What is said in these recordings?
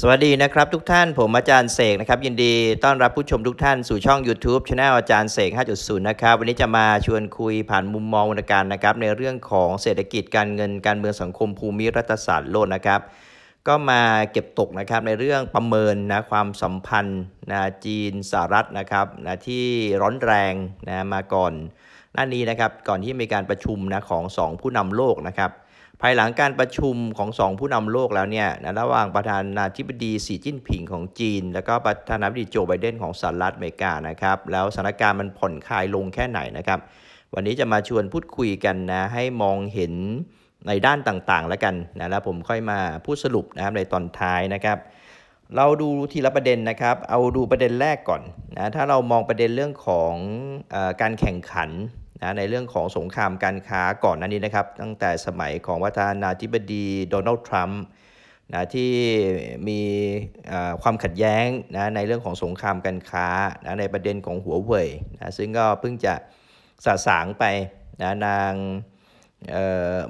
สวัสดีนะครับทุกท่านผมอาจารย์เสกนะครับ ยินดีต้อนรับผู้ชมทุกท่านสู่ช่อง YouTube ช anel อาจารย์เสก 5.0นะครับวันนี้จะมาชวนคุยผ่านมุมมองวรรณการนะครับ ในเรื่องของเศรษฐกิจการเงินการเมืองสังคมภูมิรัฐศาสตร์โลกนะครับ ก็มาเก็บตกนะครับในเรื่องประเมินนะความสัมพันธ์นะจีนสหรัฐนะครับนะที่ร้อนแรงนะมาก่อนหน้านี้นะครับก่อนที่มีการประชุมนะของ 2 ผู้นำโลกนะครับภายหลังการประชุมของสองผู้นำโลกแล้วเนี่ยนะระหว่างประธานาธิบดีสีจิ้นผิงของจีน แล้วก็ประธานาธิบดีโจไบเดนของสหรัฐอเมริกานะครับแล้วสถานการณ์มันผ่อนคลายลงแค่ไหนนะครับ วันนี้จะมาชวนพูดคุยกันนะให้มองเห็นในด้านต่างๆ แล้วกันนะแล้วผมค่อยมาพูดสรุปนะครับในตอนท้ายนะครับ เราดูทีละประเด็นนะครับ เอาดูประเด็นแรกก่อนนะถ้าเรามองประเด็นเรื่องของอการแข่งขันนะในเรื่องของสงครามการค้าก่อนหน้านี้นะครับ ตั้งแต่สมัยของประธานาธิบดีโดนัลด์ทรัมป์นะที่มีความขัดแย้งนะในเรื่องของสงครามการค้านะในประเด็นของหัวเว่ยนะซึ่งก็เพิ่งจะสะสางไปนะนาง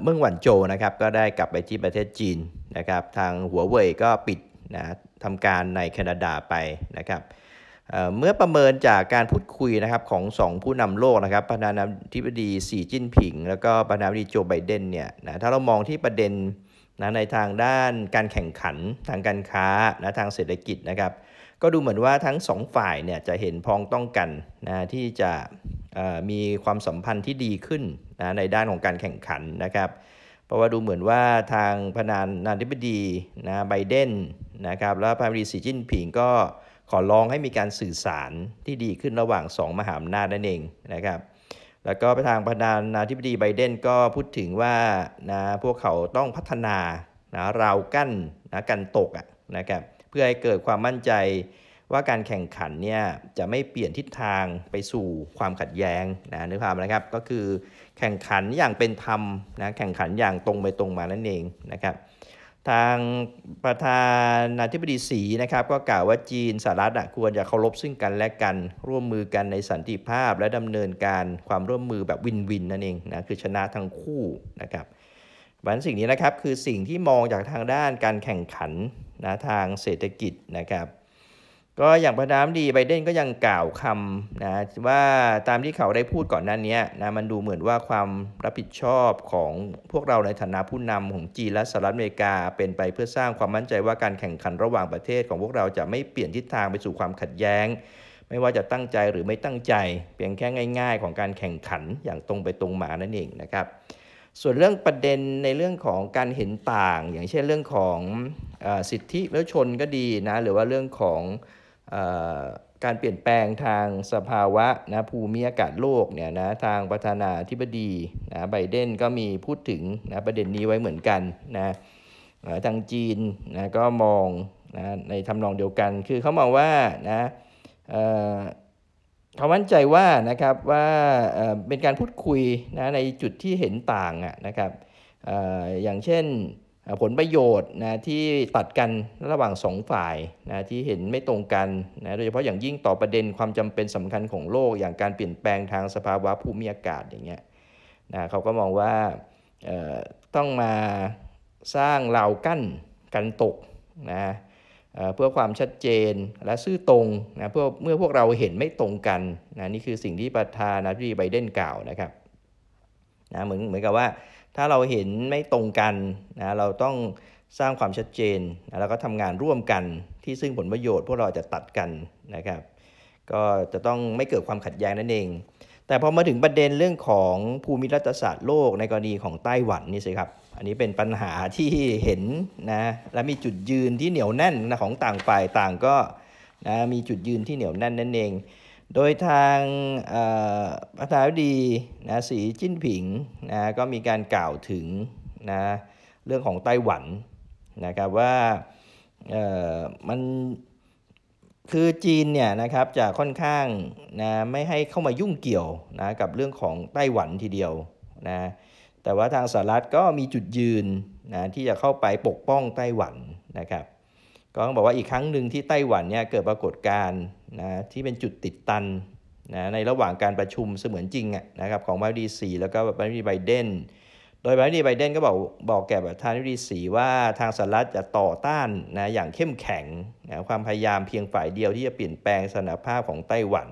เมืองหวันโจนะครับก็ได้กลับไปที่ประเทศจีนนะครับ ทางหัวเว่ยก็ปิดนะทำการในแคนาดาไปนะครับเมื่อประเมินจากการพูดคุยนะครับของ 2 ผู้นำโลกนะครับประธานาธิบดีสีจิ้นผิง แล้วก็ประธานาธิบดีโจไบเดนเนี่ยนะถ้าเรามองที่ประเด็นนะในทางด้านการแข่งขัน ทางการค้านะทางเศรษฐกิจนะครับ ก็ดูเหมือนว่าทั้ง 2 ฝ่ายเนี่ยจะเห็นพ้องต้องกันนะที่จะมีความสัมพันธ์ที่ดีขึ้นนะในด้านของการแข่งขันนะครับเพราะว่าดูเหมือนว่าทางประธานาธิบดีนะไบเดนนะครับแล้วประธานาธิบดีสีจิ้นผิงก็ขอร้องให้มีการสื่อสารที่ดีขึ้นระหว่าง 2 มหาอำนาจนั่นเองนะครับ แล้วก็ไปทางประธานาธิบดีไบเดนก็พูดถึงว่านะพวกเขาต้องพัฒนานะราวกั้นนะกันตกนะครับเพื่อให้เกิดความมั่นใจว่าการแข่งขันเนี่ยจะไม่เปลี่ยนทิศทางไปสู่ความขัดแย้งนะนึกภาพนะครับ ก็คือแข่งขันอย่างเป็นธรรมนะแข่งขันอย่างตรงไปตรงมานั่นเองนะครับทางประธานาธิบดีสีนะครับ ก็กล่าวว่าจีนสหรัฐควรจะเคารพซึ่งกันและกัน ร่วมมือกันในสันติภาพและดำเนินการความร่วมมือแบบวินวินนั่นเองนะคือชนะทั้งคู่นะครับวันสิ่งนี้นะครับคือสิ่งที่มองจากทางด้านการแข่งขันนะทางเศรษฐกิจนะครับก็อย่างประธานดีไบเดนก็ยังกล่าวคำนะว่าตามที่เขาได้พูดก่อนหน้านี้นะมันดูเหมือนว่าความรับผิดชอบของพวกเราในฐานะผู้นำของจีนและสหรัฐอเมริกาเป็นไปเพื่อสร้างความมั่นใจว่าการแข่งขันระหว่างประเทศของพวกเราจะไม่เปลี่ยนทิศทางไปสู่ความขัดแย้ง ไม่ว่าจะตั้งใจหรือไม่ตั้งใจเพียงแค่ง่ายๆของการแข่งขันอย่างตรงไปตรงมานั่นเองนะครับ ส่วนเรื่องประเด็นในเรื่องของการเห็นต่าง อย่างเช่นเรื่องของอสิทธิแลยชนก็ดีนะหรือว่าเรื่องของการเปลี่ยนแปลงทางสภาวะนะภูมิอากาศโลกเนี่ยนะทางประธานาธิบดีนะไบเดนก็มีพูดถึงนะประเด็นนี้ไว้เหมือนกันนะทางจีนนะก็มองนะในทำนองเดียวกันคือเขามองว่านะเขามั่นใจว่านะครับ ว่าเป็นการพูดคุยนะในจุดที่เห็นต่างอ่ะนะครับอย่างเช่นผลประโยชน์นะที่ตัดกันระหว่างสองฝ่ายนะที่เห็นไม่ตรงกันนะโดยเฉพาะอย่างยิ่งต่อประเด็นความจำเป็นสำคัญของโลกอย่างการเปลี่ยนแปลงทางสภาวะภูมิอากาศอย่างเงี้ยนะเขาก็มองว่าต้องมาสร้างราวกั้นกันตกนะเพื่อความชัดเจนและซื่อตรงนะเพื่อเมื่อพวกเราเห็นไม่ตรงกันนะนี่คือสิ่งที่ประธานาธิบดีไบเดนกล่าวนะครับนะเหมือนเหมือนกับว่าถ้าเราเห็นไม่ตรงกันนะเราต้องสร้างความชัดเจนนะแล้วก็ทำงานร่วมกันที่ซึ่งผลประโยชน์ พวกเราจะตัดกันนะครับก็จะต้องไม่เกิดความขัดแย้งนั่นเอง แต่พอมาถึงประเด็นเรื่องของภูมิรัฐศาสตร์โลกในกรณีของไต้หวันนี่สิครับอันนี้เป็นปัญหาที่เห็นนะและมีจุดยืนที่เหนียวแน่นนะของต่างฝ่ายต่างก็นะมีจุดยืนที่เหนียวแน่นนั่นเองโดยทางประธานดีนะสีจิ้นผิงนะก็มีการกล่าวถึงนะเรื่องของไต้หวันนะครับว่ามันคือจีนเนี่ยนะครับจะค่อนข้างนะไม่ให้เข้ามายุ่งเกี่ยวนะกับเรื่องของไต้หวันทีเดียวนะแต่ว่าทางสหรัฐก็มีจุดยืนนะที่จะเข้าไปปกป้องไต้หวันนะครับก็บอกว่าอีกครั้งหนึ่งที่ไต้หวันเนี่ยเกิดปรากฏการณ์นะที่เป็นจุดติดตันนะในระหว่างการประชุมเสมือนจริงนะครับของบาดีสีแล้วก็บาดีไบเดนโดยบาดีไบเดนก็บอกบอกแก่ประธานาธิบดีสีว่าทางสหรัฐจะต่อต้านนะอย่างเข้มแข็งนะความพยายามเพียงฝ่ายเดียวที่จะเปลี่ยนแปลงสถานภาพของไต้หวัน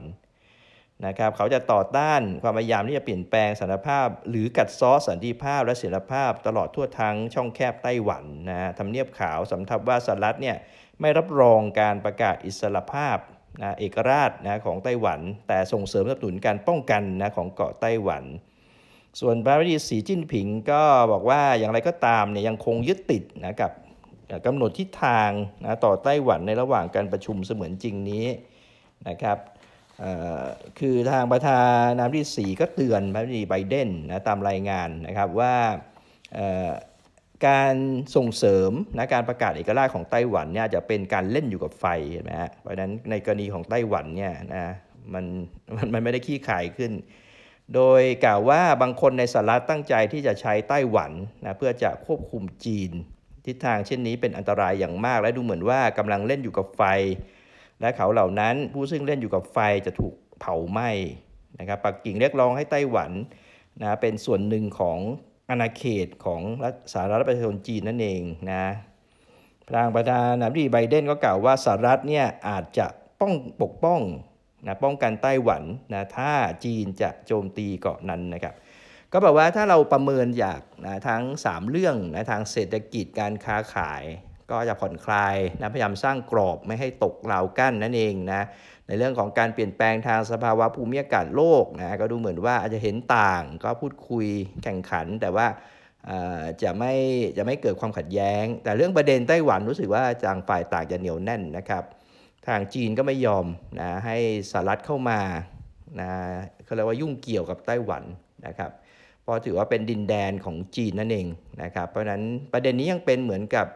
นะครับเขาจะต่อต้านความพยายามที่จะเปลี่ยนแปลงสันภาพ หรือกัดซ้อสันติภาพและเสรีภาพตลอดทั่วทั้งช่องแคบไต้หวันนะทำเนียบขาวสำทับว่าสหรัฐเนี่ยไม่รับรองการประกาศอิสรภาพนะเอกราชนะของไต้หวันแต่ส่งเสริมสนับสนุนการป้องกันนะของเกาะไต้หวัน ส่วนประธานาธิบดีสีจิ้นผิง ก็บอกว่าอย่างไรก็ตามเนี่ยยังคงยึดติดนะกับกำหนดทิศทางนะต่อไต้หวันในระหว่างการประชุมเสมือนจริงนี้นะครับคือทางประธานาธิบดีสีก็เตือนประธานาธิบดีไบเดนนะตามรายงานนะครับว่าการส่งเสริมนะการประกาศเอกราชของไต้หวันเนี่ยจะเป็นการเล่นอยู่กับไฟเห็นไหมฮะเพราะฉะนั้นในกรณีของไต้หวันเนี่ยนะมันมันมันไม่ได้ขี้ขายขึ้น โดยกล่าวว่าบางคนในสหรัฐตั้งใจที่จะใช้ไต้หวันนะเพื่อจะควบคุมจีนทิศทางเช่นนี้เป็นอันตรายอย่างมาก และดูเหมือนว่ากำลังเล่นอยู่กับไฟและเขาเหล่านั้นผู้ซึ่งเล่นอยู่กับไฟจะถูกเผาไหม้นะครับปักกิ่งเรียกร้องให้ไต้หวันนะเป็นส่วนหนึ่งของอาณาเขตของสหรัฐประชาชนจีนนั่นเองนะทางประธานาธิบดีไบเดนก็กล่าวว่าสหรัฐเนี่ยอาจจะป้องปกป้องนะป้องกันไต้หวันนะ ถ้าจีนจะโจมตีเกาะนั้นนะครับ ก็แปลว่าถ้าเราประเมินจากนะทั้ง 3 เรื่องนะทางเศรษฐกิจการค้าขายก็อย่าผ่อนคลายนะพยายามสร้างกรอบไม่ให้ตกเหลากั้นนั่นเองนะ ในเรื่องของการเปลี่ยนแปลงทางสภาวะภูมิอากาศโลกนะ ก็ดูเหมือนว่าอาจจะเห็นต่างก็พูดคุยแข่งขันแต่ว่าจะไม่จะไม่เกิดความขัดแย้ง แต่เรื่องประเด็นไต้หวันรู้สึกว่าจางฝ่ายต่างจะเหนียวแน่นนะครับ ทางจีนก็ไม่ยอมนะให้สหรัฐเข้ามานะเขาเรียกว่ายุ่งเกี่ยวกับไต้หวันนะครับ เพราะถือว่าเป็นดินแดนของจีนนั่นเองนะครับ เพราะฉะนั้นประเด็นนี้ยังเป็นเหมือนกับ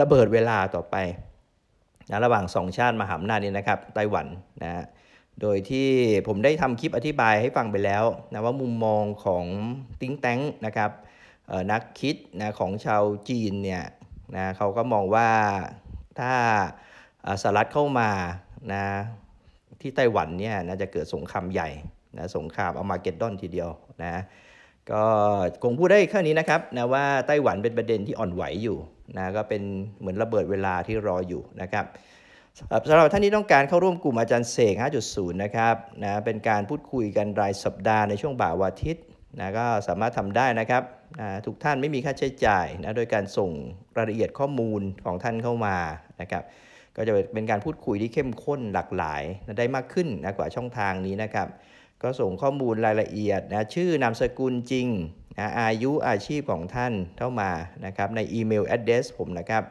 ระเบิดเวลาต่อไปนะระหว่างสองชาติมหาอำนาจนี้นะครับ ไต้หวันนะโดยที่ผมได้ทำคลิปอธิบายให้ฟังไปแล้วนะว่ามุมมองของติ้งแต้งนะครับนักคิดนะของชาวจีนเนี่ยนะเขาก็มองว่าถ้าสหรัฐเข้ามานะที่ไต้หวันเนี่ยนะจะเกิดสงครามใหญ่นะสงครามเอามาเกดดอนทีเดียวนะก็คงพูดได้แค่นี้นะครับนะว่าไต้หวันเป็นประเด็นที่อ่อนไหวอยู่นะก็เป็นเหมือนระเบิดเวลาที่รออยู่นะครับสำหรับท่านที่ต้องการเข้าร่วมกลุ่มอาจารย์เสก5.0นะครับนะเป็นการพูดคุยกันรายสัปดาห์ในช่วงบ่ายวันอาทิตย์นะก็สามารถทำได้นะครับนะทุกท่านไม่มีค่าใช้จ่ายนะโดยการส่งรายละเอียดข้อมูลของท่านเข้ามานะครับก็จะเป็นการพูดคุยที่เข้มข้นหลากหลายนะได้มากขึ้นนะกว่าช่องทางนี้นะครับก็ส่งข้อมูลรายละเอียดนะชื่อนามสกุลจริงนะอายุอาชีพของท่านเข้ามานะครับในอีเมลแอดเดสผมนะครับ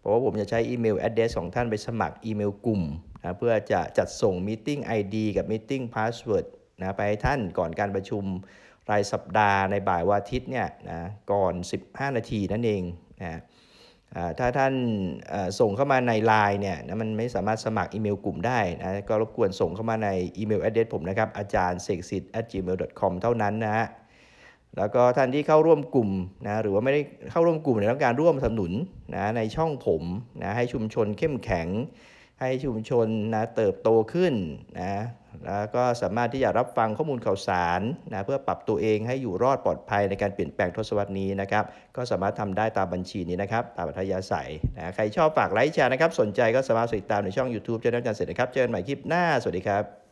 เพราะว่าผมจะใช้อีเมลแอดเดสของท่านไปสมัครอีเมลกลุ่มนะเพื่อจะจัดส่งีติ t งไอดีกับมีติ i งพาสเวิร์ดนะไปให้ท่านก่อนการประชุมรายสัปดาห์ในบ่ายวันอาทิตย์เนี่ยนะก่อน 15 นาทีนั่นเองนะถ้าท่านส่งเข้ามาใน l ล n e เนี่ยนะมันไม่สามารถสมัครอีเมลกลุ่มได้นะก็รบกวนส่งเข้ามาในอีเมลแอดเดสผมนะครับ อาจารย์เสกสิทธิ์ gmail.com เท่านั้นนะฮะแล้วก็ท่านที่เข้าร่วมกลุ่มนะหรือว่าไม่ได้เข้าร่วมกลุ่มในต้องการร่วมสนับสนุนนะในช่องผมนะให้ชุมชนเข้มแข็ง ให้ชุมชนนะเติบโตขึ้นนะแล้วก็สามารถที่จะรับฟังข้อมูลข่าวสารนะเพื่อปรับตัวเองให้อยู่รอดปลอดภัย ในการเปลี่ยนแปลงทศวรรษนี้นะครับ ก็สามารถทำได้ตามบัญชีนี้นะครับตามอัธยาศัยนะใครชอบฝากไลค์แชร์นะครับสนใจก็สามารถติดตามในช่อง YouTube เจ้าหน้าที่เสร็จนะครับเจอกันใหม่คลิปหน้า สวัสดีครับ